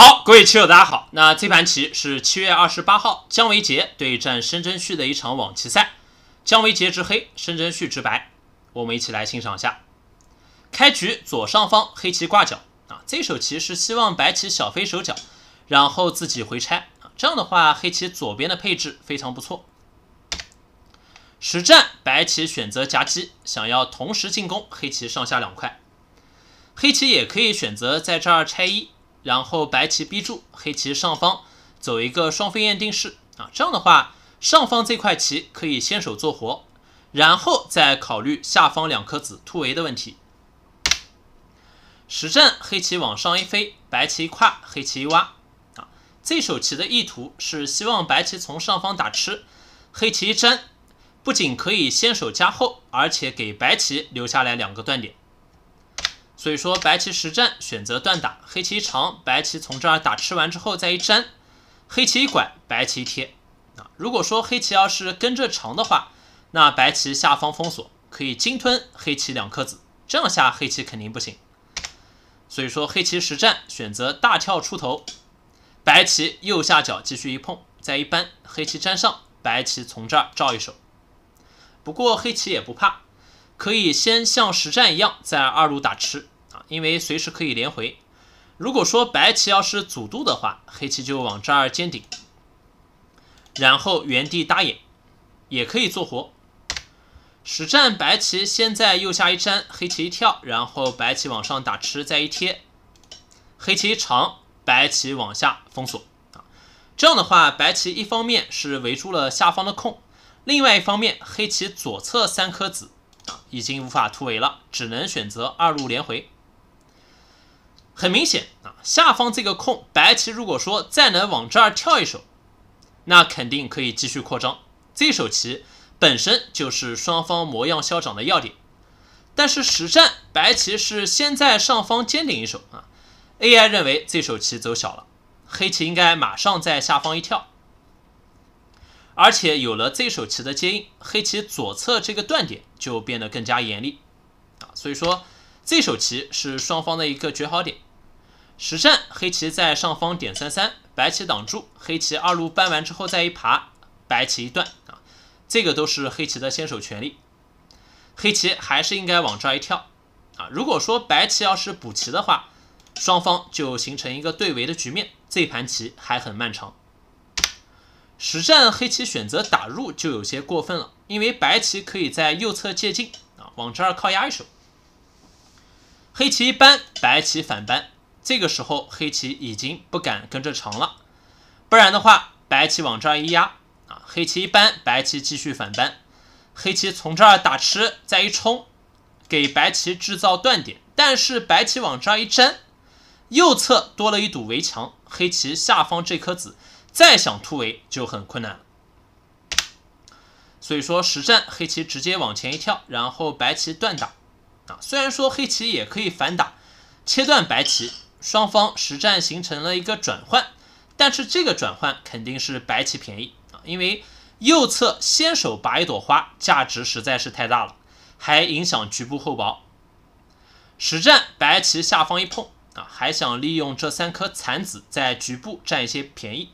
好，各位棋友，大家好。那这盘棋是七月二十八号姜维杰对战申真谞的一场网棋赛，姜维杰执黑，申真谞执白。我们一起来欣赏一下。开局左上方黑棋挂角啊，这手棋是希望白棋小飞守角，然后自己回拆。这样的话，黑棋左边的配置非常不错。实战白棋选择夹击，想要同时进攻黑棋上下两块。黑棋也可以选择在这儿拆一。然后白棋逼住黑棋上方走一个双飞燕定式啊，这样的话，上方这块棋可以先手做活，然后再考虑下方两颗子突围的问题。实战黑棋往上一飞，白棋一跨，黑棋一挖啊，这手棋的意图是希望白棋从上方打吃，黑棋一粘，不仅可以先手加厚，而且给白棋留下来两个断点。所以说白棋实战选择断打，黑棋一长，白棋从这儿打吃完之后再一粘，黑棋一拐，白棋贴。啊，如果说黑棋要是跟着长的话，那白棋下方封锁可以鲸吞黑棋两颗子，这样下黑棋肯定不行。所以说黑棋实战选择大跳出头，白棋右下角继续一碰，再一扳，黑棋粘上，白棋从这儿照一手。不过黑棋也不怕，可以先像实战一样在二路打吃。因为随时可以连回。如果说白棋要是阻渡的话，黑棋就往这儿尖顶，然后原地打眼，也可以做活。实战白棋先在右下一粘，黑棋一跳，然后白棋往上打吃，再一贴，黑棋一长，白棋往下封锁啊。这样的话，白棋一方面是围住了下方的空，另外一方面黑棋左侧三颗子已经无法突围了，只能选择二路连回。很明显啊，下方这个空，白棋如果说再能往这儿跳一手，那肯定可以继续扩张。这手棋本身就是双方模样消长的要点。但是实战白棋是先在上方尖顶一手啊，AI 认为这手棋走小了，黑棋应该马上在下方一跳，而且有了这手棋的接应，黑棋左侧这个断点就变得更加严厉啊，所以说这手棋是双方的一个绝好点。实战黑棋在上方点三三，白棋挡住，黑棋二路搬完之后再一爬，白棋一断啊，这个都是黑棋的先手权利，黑棋还是应该往这一跳啊。如果说白棋要是补棋的话，双方就形成一个对围的局面，这盘棋还很漫长。实战黑棋选择打入就有些过分了，因为白棋可以在右侧借进啊，往这儿靠压一手，黑棋一扳，白棋反搬。这个时候黑棋已经不敢跟着长了，不然的话白棋往这儿一压啊，黑棋一扳，白棋继续反扳，黑棋从这儿打吃再一冲，给白棋制造断点。但是白棋往这儿一粘，右侧多了一堵围墙，黑棋下方这颗子再想突围就很困难了。所以说实战黑棋直接往前一跳，然后白棋断打啊，虽然说黑棋也可以反打，切断白棋。双方实战形成了一个转换，但是这个转换肯定是白棋便宜啊，因为右侧先手拔一朵花，价值实在是太大了，还影响局部厚薄。实战白棋下方一碰啊，还想利用这三颗残子在局部占一些便宜。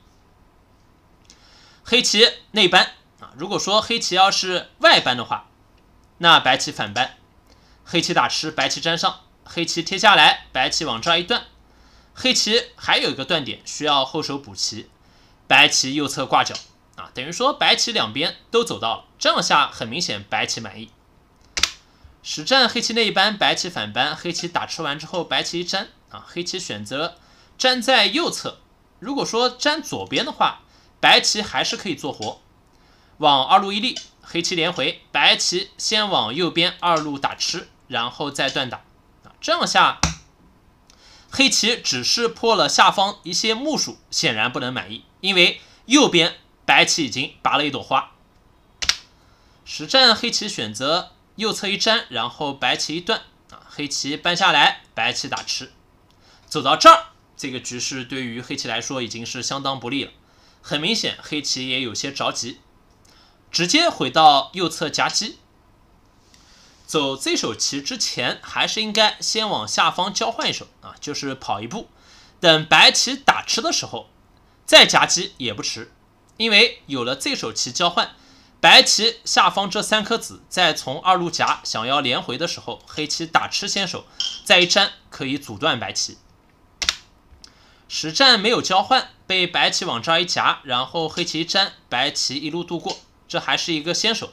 黑棋内扳啊，如果说黑棋要是外扳的话，那白棋反扳，黑棋打吃，白棋粘上，黑棋贴下来，白棋往这儿一断。黑棋还有一个断点需要后手补齐，白棋右侧挂角啊，等于说白棋两边都走到了，这样下很明显白棋满意。实战黑棋那一班，白棋反扳，黑棋打吃完之后，白棋一粘啊，黑棋选择粘在右侧。如果说粘左边的话，白棋还是可以做活，往二路一立，黑棋连回，白棋先往右边二路打吃，然后再断打啊，这样下。黑棋只是破了下方一些木数，显然不能满意，因为右边白棋已经拔了一朵花。实战黑棋选择右侧一粘，然后白棋一断啊，黑棋搬下来，白棋打吃。走到这儿，这个局势对于黑棋来说已经是相当不利了。很明显，黑棋也有些着急，直接回到右侧夹击，走这手棋之前，还是应该先往下方交换一手啊，就是跑一步，等白棋打吃的时候再夹击也不迟。因为有了这手棋交换，白棋下方这三颗子再从二路夹想要连回的时候，黑棋打吃先手，再一粘可以阻断白棋。实战没有交换，被白棋往这儿一夹，然后黑棋一粘，白棋一路度过，这还是一个先手。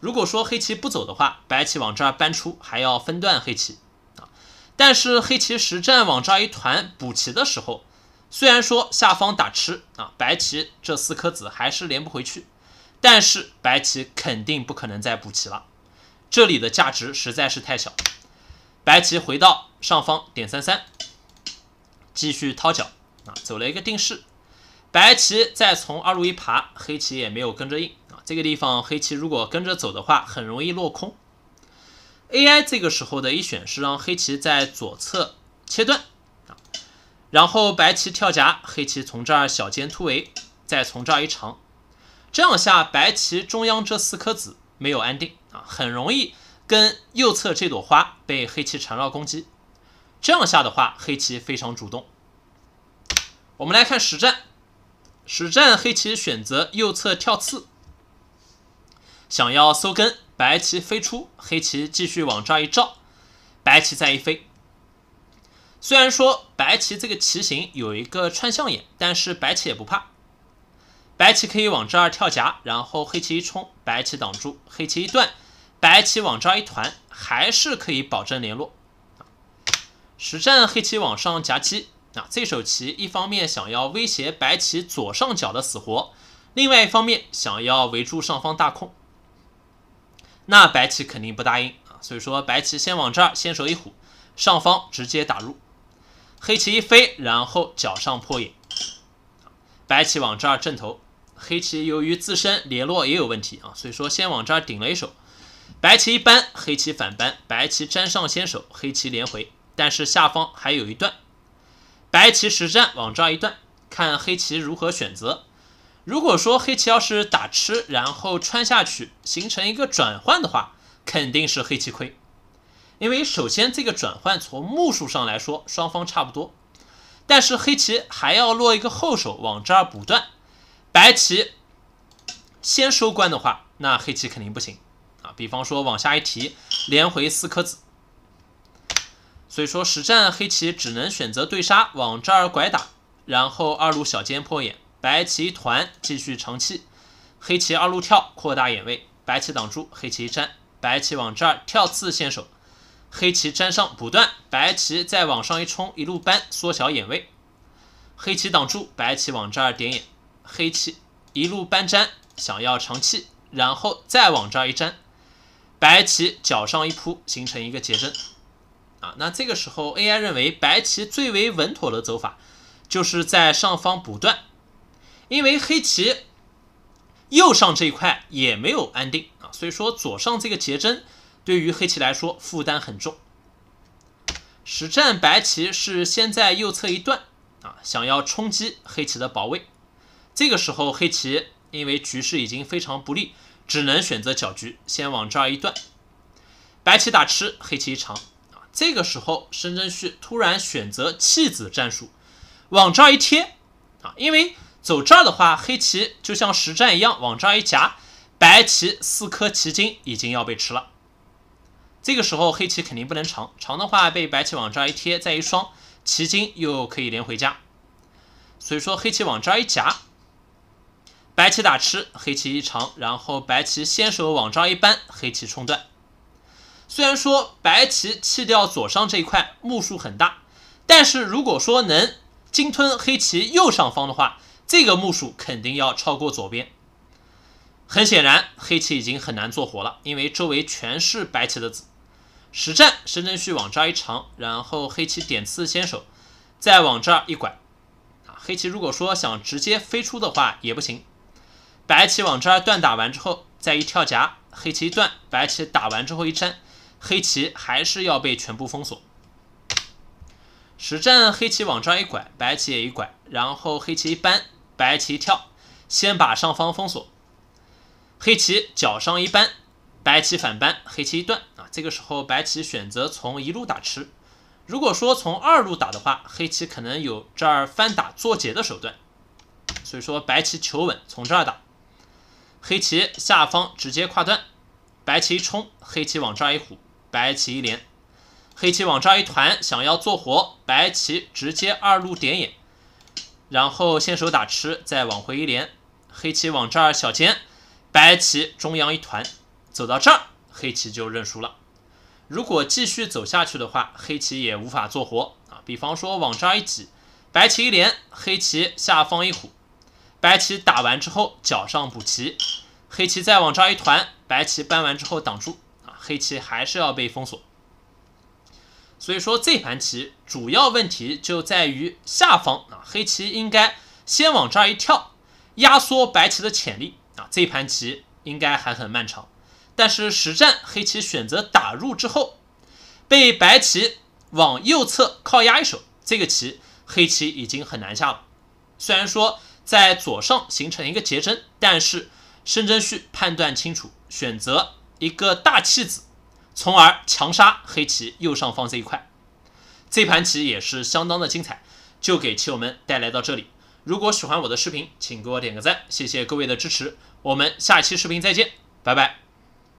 如果说黑棋不走的话，白棋往这儿搬出还要分段黑棋啊。但是黑棋实战往这儿一团补棋的时候，虽然说下方打吃啊，白棋这四颗子还是连不回去，但是白棋肯定不可能再补棋了，这里的价值实在是太小。白棋回到上方点三三，继续掏脚啊，走了一个定式。白棋再从二路一爬，黑棋也没有跟着应。这个地方黑棋如果跟着走的话，很容易落空。AI 这个时候的一选是让黑棋在左侧切断然后白棋跳夹，黑棋从这儿小尖突围，再从这儿一长，这样下白棋中央这四颗子没有安定啊，很容易跟右侧这朵花被黑棋缠绕攻击。这样下的话，黑棋非常主动。我们来看实战，实战黑棋选择右侧跳刺。想要收根，白棋飞出，黑棋继续往这儿一照，白棋再一飞。虽然说白棋这个棋形有一个穿象眼，但是白棋也不怕，白棋可以往这儿跳夹，然后黑棋一冲，白棋挡住，黑棋一断，白棋往这儿一团，还是可以保证联络。实战黑棋往上夹击，啊，这手棋一方面想要威胁白棋左上角的死活，另外一方面想要围住上方大空。那白棋肯定不答应啊，所以说白棋先往这儿先手一虎，上方直接打入，黑棋一飞，然后脚上破眼，白棋往这儿正头，黑棋由于自身联络也有问题啊，所以说先往这儿顶了一手，白棋一扳，黑棋反扳，白棋粘上先手，黑棋连回，但是下方还有一段，白棋实战往这儿一段，看黑棋如何选择。如果说黑棋要是打吃，然后穿下去形成一个转换的话，肯定是黑棋亏，因为首先这个转换从目数上来说双方差不多，但是黑棋还要落一个后手往这儿补断，白棋先收官的话，那黑棋肯定不行啊。比方说往下一提连回四颗子，所以说实战黑棋只能选择对杀往这儿拐打，然后二路小尖破眼。白棋团继续长气，黑棋二路跳扩大眼位，白棋挡住，黑棋一粘，白棋往这儿跳次先手，黑棋粘上补断，白棋再往上一冲，一路扳缩小眼位，黑棋挡住，白棋往这儿点眼，黑棋一路扳粘，想要长气，然后再往这儿一粘，白棋脚上一扑形成一个结针。啊，那这个时候 AI 认为白棋最为稳妥的走法就是在上方补断。因为黑棋右上这一块也没有安定啊，所以说左上这个结针对于黑棋来说负担很重。实战白棋是先在右侧一段啊，想要冲击黑棋的保卫。这个时候黑棋因为局势已经非常不利，只能选择搅局，先往这儿一段。白棋打吃，黑棋一长啊。这个时候申真谞突然选择弃子战术，往这儿一贴啊，因为。走这儿的话，黑棋就像实战一样往这儿一夹，白棋四颗棋筋已经要被吃了。这个时候黑棋肯定不能长，长的话被白棋往这儿一贴，再一双棋筋又可以连回家。所以说黑棋往这儿一夹，白棋打吃，黑棋一长，然后白棋先手往这儿一扳，黑棋冲断。虽然说白棋弃掉左上这一块目数很大，但是如果说能鲸吞黑棋右上方的话，这个目数肯定要超过左边。很显然，黑棋已经很难做活了，因为周围全是白棋的子。实战，申真旭往这儿一长，然后黑棋点刺先手，再往这儿一拐。啊，黑棋如果说想直接飞出的话也不行。白棋往这儿断打完之后，再一跳夹，黑棋一断，白棋打完之后一粘，黑棋还是要被全部封锁。实战，黑棋往这儿一拐，白棋也一拐，然后黑棋一扳。白棋一跳，先把上方封锁。黑棋脚上一扳，白棋反扳，黑棋一断啊。这个时候白棋选择从一路打吃。如果说从二路打的话，黑棋可能有这儿翻打做劫的手段。所以说白棋求稳，从这儿打。黑棋下方直接跨断，白棋一冲，黑棋往这儿一虎，白棋一连，黑棋往这儿一团，想要做活，白棋直接二路点眼。然后先手打吃，再往回一连，黑棋往这儿小尖，白棋中央一团，走到这儿，黑棋就认输了。如果继续走下去的话，黑棋也无法做活啊。比方说往这儿一挤，白棋一连，黑棋下方一虎，白棋打完之后脚上补棋，黑棋再往这儿一团，白棋搬完之后挡住啊，黑棋还是要被封锁。所以说这盘棋主要问题就在于下方啊，黑棋应该先往这儿一跳，压缩白棋的潜力啊。这盘棋应该还很漫长，但是实战黑棋选择打入之后，被白棋往右侧靠压一手，这个棋黑棋已经很难下了。虽然说在左上形成一个结针，但是申真谞判断清楚，选择一个大弃子。从而强杀黑棋右上方这一块，这盘棋也是相当的精彩，就给棋友们带来到这里。如果喜欢我的视频，请给我点个赞，谢谢各位的支持。我们下期视频再见，拜拜。